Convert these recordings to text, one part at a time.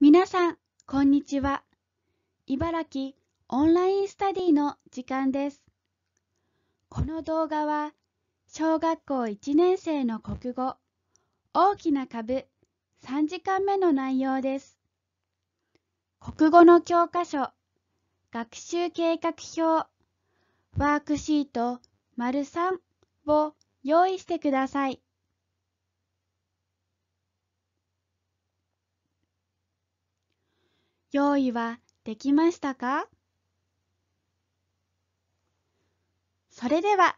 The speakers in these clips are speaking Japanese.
皆さん、こんにちは。茨城オンラインスタディの時間です。この動画は、小学校1年生の国語、大きな株3時間目の内容です。国語の教科書、学習計画表、ワークシート、丸3を用意してください。用意はできましたかそれでは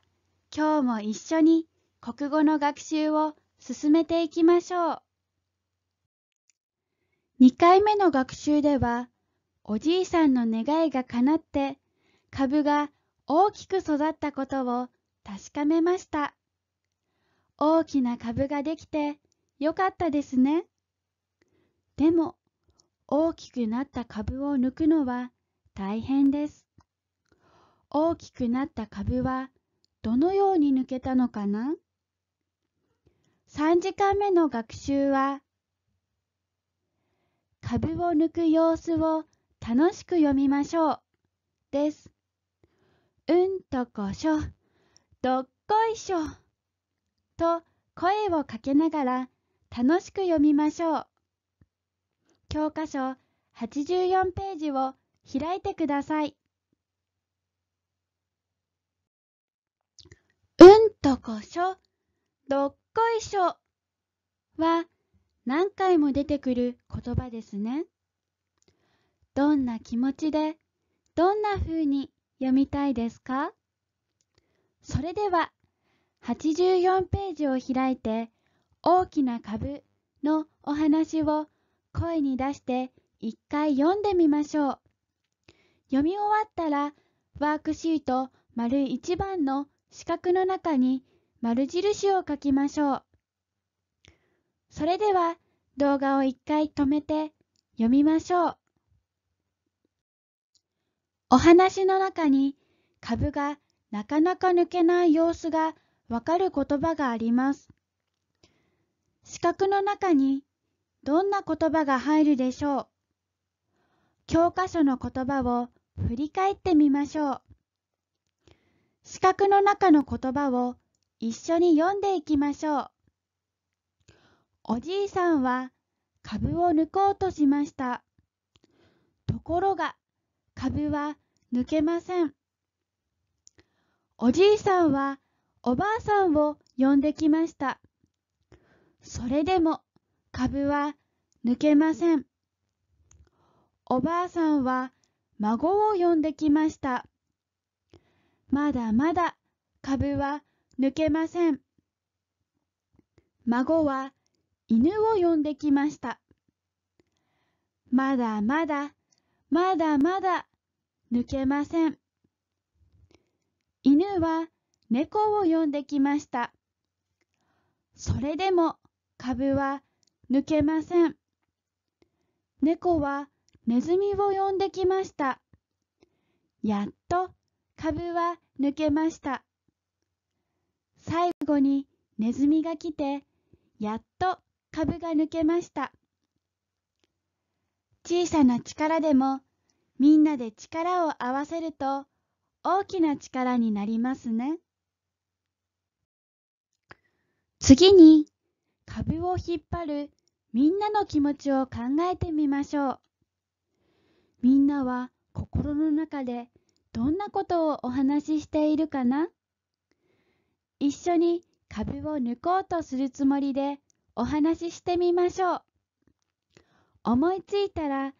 今日も一緒に国語の学習を進めていきましょう。2回目の学習では、おじいさんの願いが叶って株が大きく育ったことを確かめました。大きな株ができてよかったですね。でも、大きくなった株を抜くのは大変です。大きくなった株はどのように抜けたのかな ?3 時間目の学習は株を抜く様子を楽しく読みましょうです。うんとこしょ、どっこいしょと声をかけながら楽しく読みましょう。教科書84ページを開いてください。うんとこしょ、どっこいしょは何回も出てくる言葉ですね。どんな気持ちで、どんな風に読みたいですかそれでは、84ページを開いて、大きな株のお話を声に出して一回読んでみましょう。読み終わったら、ワークシート丸1番の四角の中に丸印を書きましょう。それでは動画を一回止めて読みましょう。お話の中に株がなかなか抜けない様子がわかる言葉があります。四角の中にどんな言葉が入るでしょう教科書の言葉を振り返ってみましょう。四角の中の言葉を一緒に読んでいきましょう。おじいさんは株を抜こうとしました。ところが株は抜けません。おじいさんはおばあさんを呼んできました。それでも株は抜けません。おばあさんは孫を呼んできました。まだまだ株は抜けません。孫は犬を呼んできました。まだまだ、まだまだ抜けません。犬は猫を呼んできました。それでも株は抜けません。猫はネズミを呼んできました。やっと株は抜けました。最後にネズミが来て、やっと株が抜けました。小さな力でもみんなで力を合わせると大きな力になりますね。次に株を引っ張るみんなの気持ちを考えてみましょう。みんなは心の中でどんなことをお話ししているかな一緒に壁を抜こうとするつもりでお話ししてみましょう。思いついたら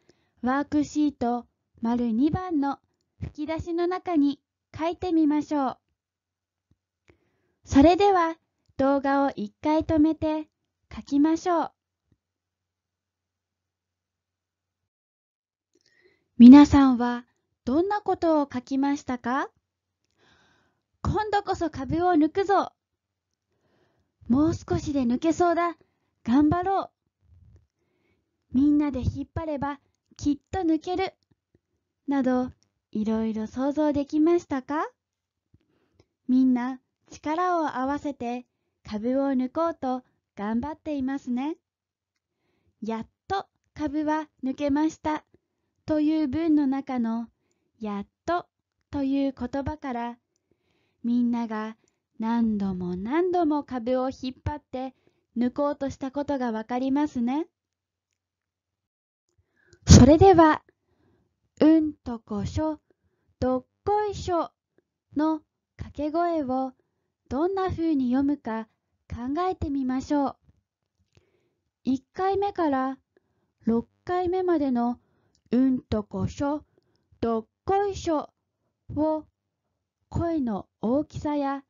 ワークシート丸2番の吹き出しの中に書いてみましょう。それでは動画を1回止めて書きましょう。皆さんはどんなことを書きましたか今度こそ株を抜くぞもう少しで抜けそうだ頑張ろうみんなで引っ張ればきっと抜けるなどいろいろ想像できましたかみんな力を合わせて株を抜こうと頑張っていますね。やっと株は抜けました。という文の中のやっとという言葉からみんなが何度も何度も株を引っ張って抜こうとしたことがわかりますね。それでは、うんとこしょ、どっこいしょの掛け声をどんな風に読むか考えてみましょう。1回目から6回目までのうんとこしょ、どっこいしょを声の大きさや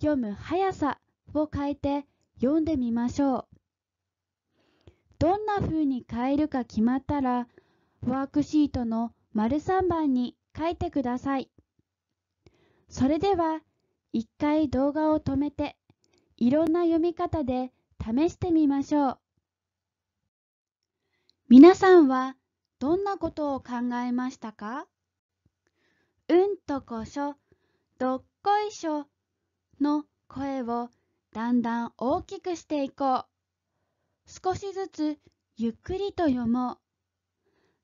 読む速さを変えて読んでみましょう。どんな風に変えるか決まったら、ワークシートの丸3番に書いてください。それでは、一回動画を止めて、いろんな読み方で試してみましょう。皆さんはどんなことを考えましたかうんとこしょ、どっこいしょの声をだんだん大きくしていこう。少しずつゆっくりと読もう。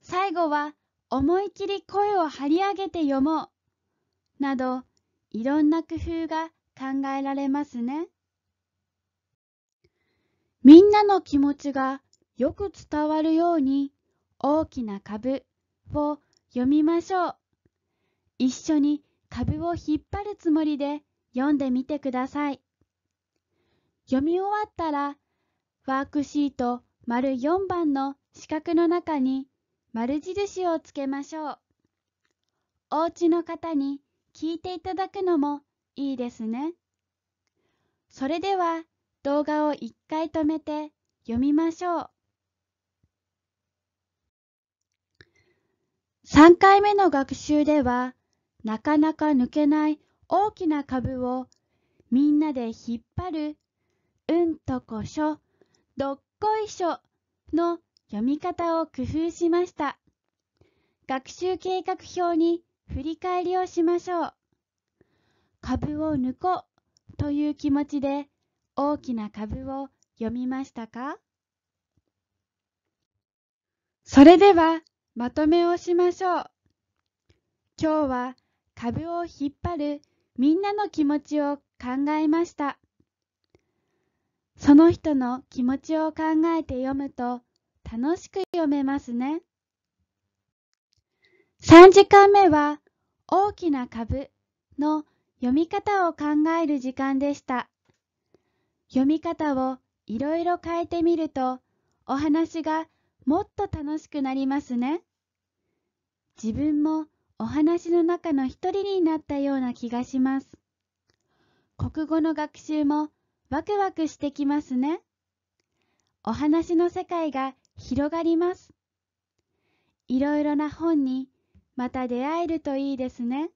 最後は思い切り声を張り上げて読もう。など、いろんな工夫が考えられますね。みんなの気持ちがよく伝わるように大きな株を読みましょう。一緒に株を引っ張るつもりで読んでみてください。読み終わったら、ワークシート丸4番の四角の中に丸印をつけましょう。お家の方に聞いていただくのもいいですね。それでは動画を一回止めて読みましょう。3回目の学習では、なかなか抜けない大きな株をみんなで引っ張る、うんとこしょ、どっこいしょの読み方を工夫しました。学習計画表に振り返りをしましょう。株を抜こうという気持ちで大きな株を読みましたかそれではまとめをしましょう。今日は株を引っ張るみんなの気持ちを考えました。その人の気持ちを考えて読むと楽しく読めますね。3時間目は大きな株の読み方を考える時間でした。読み方をいろいろ変えてみるとお話がもっと楽しくなりますね。自分もお話の中の一人になったような気がします。国語の学習もワクワクしてきますね。お話の世界が広がります。いろいろな本にまた出会えるといいですね。